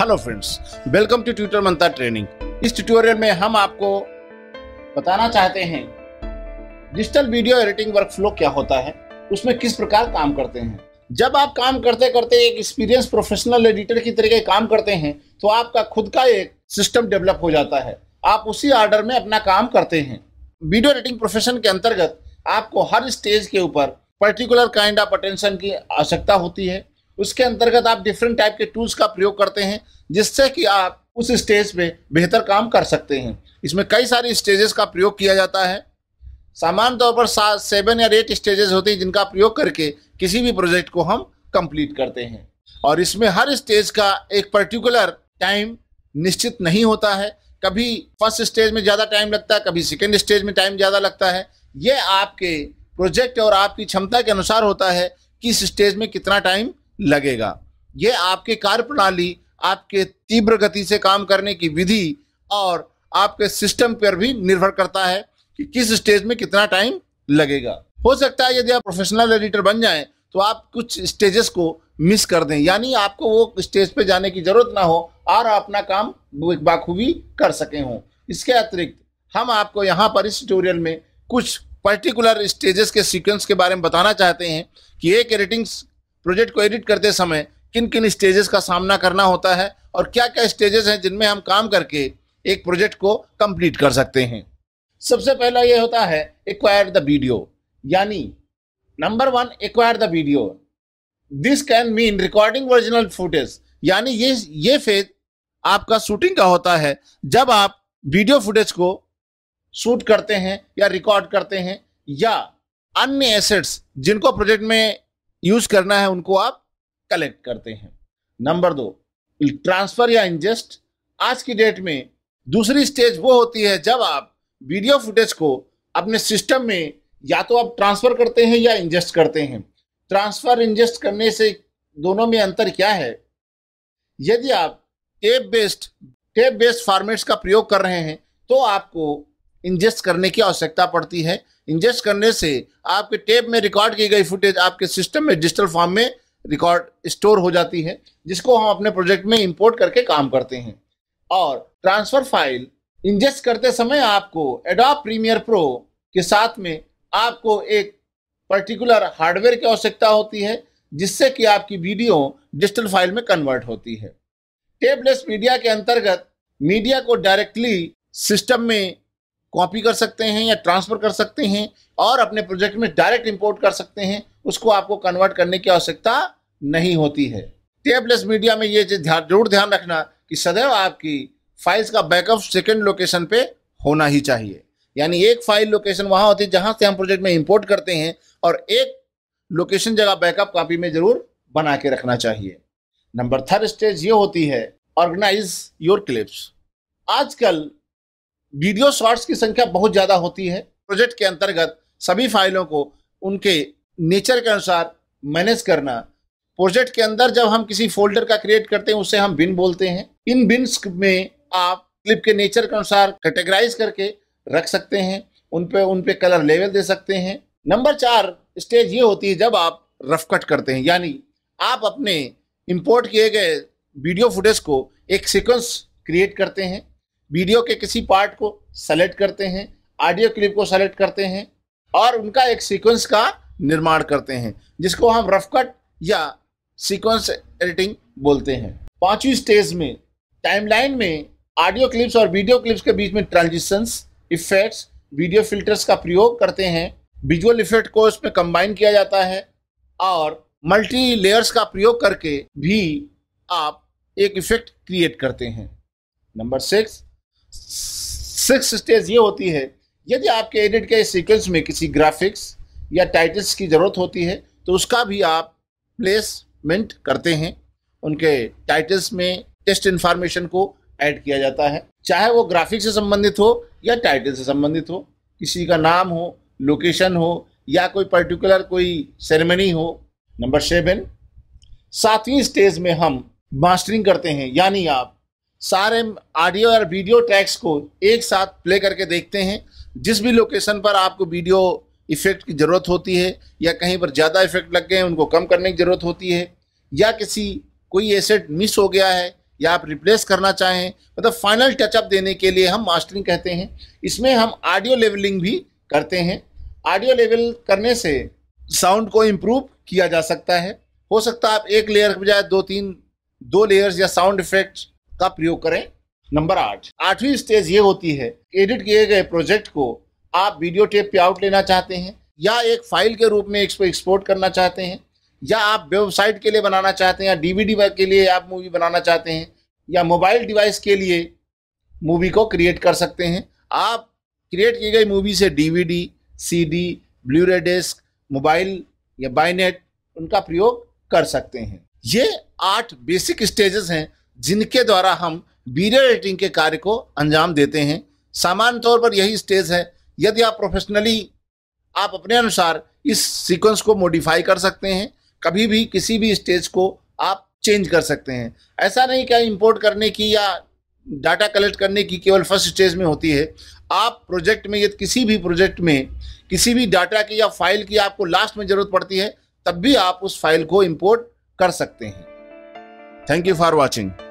hello friends welcome to tutor मंता training इस tutorial में हम आपको बताना चाहते हैं डिजिटल वीडियो एडिटिंग वर्कफ्लो क्या होता है उसमें किस प्रकार काम करते हैं जब आप काम करते करते एक एक्सपीरियंस प्रोफेशनल एडिटर की तरीके काम करते हैं तो आपका खुद का एक सिस्टम डेवलप हो जाता है आप उसी ऑर्डर में अपना काम करते हैं वीडियो एडिटिंग प्रोफेशन के अंतर्गत आपको हर स्टेज के ऊपर पर्टिकुलर काइंड ऑफ अटेंशन की आवश्यकता होती है उसके अंतर्गत आप डिफरेंट टाइप के टूल्स का प्रयोग करते हैं जिससे कि आप उस स्टेज पे बेहतर काम कर सकते हैं इसमें कई सारी स्टेजेस का प्रयोग किया जाता है सामान्य तौर पर सात सेवन या एट स्टेजेस होते हैं जिनका प्रयोग करके किसी भी प्रोजेक्ट को हम कंप्लीट करते हैं और इसमें हर स्टेज का एक पर्टिकुलर टाइम निश्चित नहीं होता है कभी फर्स्ट स्टेज में ज़्यादा टाइम लगता है कभी सेकेंड स्टेज में टाइम ज़्यादा लगता है ये आपके प्रोजेक्ट और आपकी क्षमता के अनुसार होता है कि इस स्टेज में कितना टाइम लगेगा ये आपके कार्य प्रणाली आपके तीव्र गति से काम करने की विधि और आपके सिस्टम पर भी निर्भर करता है कि किस स्टेज में कितना टाइम लगेगा हो सकता है यदि आप प्रोफेशनल एडिटर बन जाएं तो आप कुछ स्टेजेस को मिस कर दें यानी आपको वो स्टेज पे जाने की जरूरत ना हो और अपना काम बाखूबी कर सके हों इसके अतिरिक्त हम आपको यहाँ पर इस ट्यूटोरियल में कुछ पर्टिकुलर स्टेजेस के सीक्वेंस के बारे में बताना चाहते हैं कि एक एडिटिंग प्रोजेक्ट को एडिट करते समय किन किन स्टेजेस का सामना करना होता है और क्या क्या स्टेजेस हैं जिनमें हम काम करके एक प्रोजेक्ट को कंप्लीट कर सकते हैं सबसे पहला ये होता है एक्वायर द वीडियो यानी number one acquire the video this can mean recording original footage यानी ये ये फेज आपका शूटिंग का होता है जब आप वीडियो फुटेज को शूट करते हैं या रिकॉर्ड करते हैं या अन्य एसेट्स जिनको प्रोजेक्ट में यूज करना है उनको आप कलेक्ट करते हैं नंबर दो ट्रांसफर या इंजेस्ट आज की डेट में दूसरी स्टेज वो होती है जब आप वीडियो फुटेज को अपने सिस्टम में या तो आप ट्रांसफर करते हैं या इंजेस्ट करते हैं ट्रांसफर इंजेस्ट करने से दोनों में अंतर क्या है यदि आप tape based tape based formats का प्रयोग कर रहे हैं तो आपको इंजेस्ट करने की आवश्यकता पड़ती है इंजेस्ट करने से आपके टेप में रिकॉर्ड की गई फुटेज आपके सिस्टम में डिजिटल फॉर्म में रिकॉर्ड स्टोर हो जाती है जिसको हम अपने प्रोजेक्ट में इंपोर्ट करके काम करते हैं और ट्रांसफर फाइल इंजेस्ट करते समय आपको एडॉप प्रीमियर प्रो के साथ में आपको एक पर्टिकुलर हार्डवेयर की आवश्यकता होती है जिससे कि आपकी वीडियो डिजिटल फाइल में कन्वर्ट होती है टेबलेस मीडिया के अंतर्गत मीडिया को डायरेक्टली सिस्टम में कॉपी कर सकते हैं या ट्रांसफ़र कर सकते हैं और अपने प्रोजेक्ट में डायरेक्ट इंपोर्ट कर सकते हैं उसको आपको कन्वर्ट करने की आवश्यकता नहीं होती है टेबलेस मीडिया में ये चीज जरूर ध्यान रखना कि सदैव आपकी फाइल्स का बैकअप सेकेंड लोकेशन पे होना ही चाहिए यानी एक फाइल लोकेशन वहाँ होती है जहां से हम प्रोजेक्ट में इंपोर्ट करते हैं और एक लोकेशन जगह बैकअप कॉपी में जरूर बना के रखना चाहिए नंबर थर्ड स्टेज ये होती है ऑर्गेनाइज योर क्लिप्स आजकल वीडियो शॉर्ट्स की संख्या बहुत ज़्यादा होती है प्रोजेक्ट के अंतर्गत सभी फाइलों को उनके नेचर के अनुसार मैनेज करना प्रोजेक्ट के अंदर जब हम किसी फोल्डर का क्रिएट करते हैं उसे हम बिन बोलते हैं इन बिन्स में आप क्लिप के नेचर के अनुसार कैटेगराइज करके रख सकते हैं उन पे उन पे कलर लेवल दे सकते हैं नंबर चार स्टेज ये होती है जब आप रफ कट करते हैं यानी आप अपने इंपोर्ट किए गए वीडियो फुटेज को एक सीक्वेंस क्रिएट करते हैं वीडियो के किसी पार्ट को सेलेक्ट करते हैं ऑडियो क्लिप को सेलेक्ट करते हैं और उनका एक सीक्वेंस का निर्माण करते हैं जिसको हम रफ कट या सीक्वेंस एडिटिंग बोलते हैं पांचवी स्टेज में टाइमलाइन में ऑडियो क्लिप्स और वीडियो क्लिप्स के बीच में ट्रांजिशंस इफेक्ट्स वीडियो फिल्टर्स का प्रयोग करते हैं विजुअल इफेक्ट को इसमें कंबाइन किया जाता है और मल्टी लेयर्स का प्रयोग करके भी आप एक इफेक्ट क्रिएट करते हैं नंबर सिक्स सिक्स स्टेज ये होती है यदि आपके एडिट के सीक्वेंस में किसी ग्राफिक्स या टाइटल्स की ज़रूरत होती है तो उसका भी आप प्लेसमेंट करते हैं उनके टाइटल्स में टेस्ट इन्फॉर्मेशन को ऐड किया जाता है चाहे वो ग्राफिक से संबंधित हो या टाइटल से संबंधित हो किसी का नाम हो लोकेशन हो या कोई पर्टिकुलर कोई सेरेमनी हो नंबर सेवन सातवीं स्टेज में हम मास्टरिंग करते हैं यानी आप सारे ऑडियो और वीडियो ट्रैक्स को एक साथ प्ले करके देखते हैं जिस भी लोकेशन पर आपको वीडियो इफ़ेक्ट की ज़रूरत होती है या कहीं पर ज़्यादा इफ़ेक्ट लग गए हैं उनको कम करने की ज़रूरत होती है या किसी कोई एसेट मिस हो गया है या आप रिप्लेस करना चाहें मतलब फाइनल टचअप देने के लिए हम मास्टरिंग कहते हैं इसमें हम ऑडियो लेवलिंग भी करते हैं ऑडियो लेवल करने से साउंड को इम्प्रूव किया जा सकता है हो सकता है आप एक लेयर के बजाय दो तीन दो लेयर्स या साउंड इफेक्ट का प्रयोग करें नंबर आठ आठवीं स्टेज ये होती है एडिट किए गए प्रोजेक्ट को आप वीडियो टेप पे आउट लेना चाहते हैं या एक फाइल के रूप में इसको एक्सपोर्ट करना चाहते हैं या आप वेबसाइट के लिए बनाना चाहते हैं या डीवीडी के लिए आप मूवी बनाना चाहते हैं या मोबाइल डिवाइस के लिए मूवी को क्रिएट कर सकते हैं आप क्रिएट की गई मूवी से DVD, CD, ray disc mobile या बाइनेट उनका प्रयोग कर सकते हैं ये आठ बेसिक स्टेजेस हैं जिनके द्वारा हम वीडियो एडिटिंग के कार्य को अंजाम देते हैं सामान्य तौर पर यही स्टेज है यदि आप प्रोफेशनली आप अपने अनुसार इस सीक्वेंस को मॉडिफाई कर सकते हैं कभी भी किसी भी स्टेज को आप चेंज कर सकते हैं ऐसा नहीं क्या इंपोर्ट करने की या डाटा कलेक्ट करने की केवल फर्स्ट स्टेज में होती है आप प्रोजेक्ट में यदि किसी भी प्रोजेक्ट में किसी भी डाटा की या फाइल की आपको लास्ट में ज़रूरत पड़ती है तब भी आप उस फाइल को इम्पोर्ट कर सकते हैं थैंक यू फॉर वॉचिंग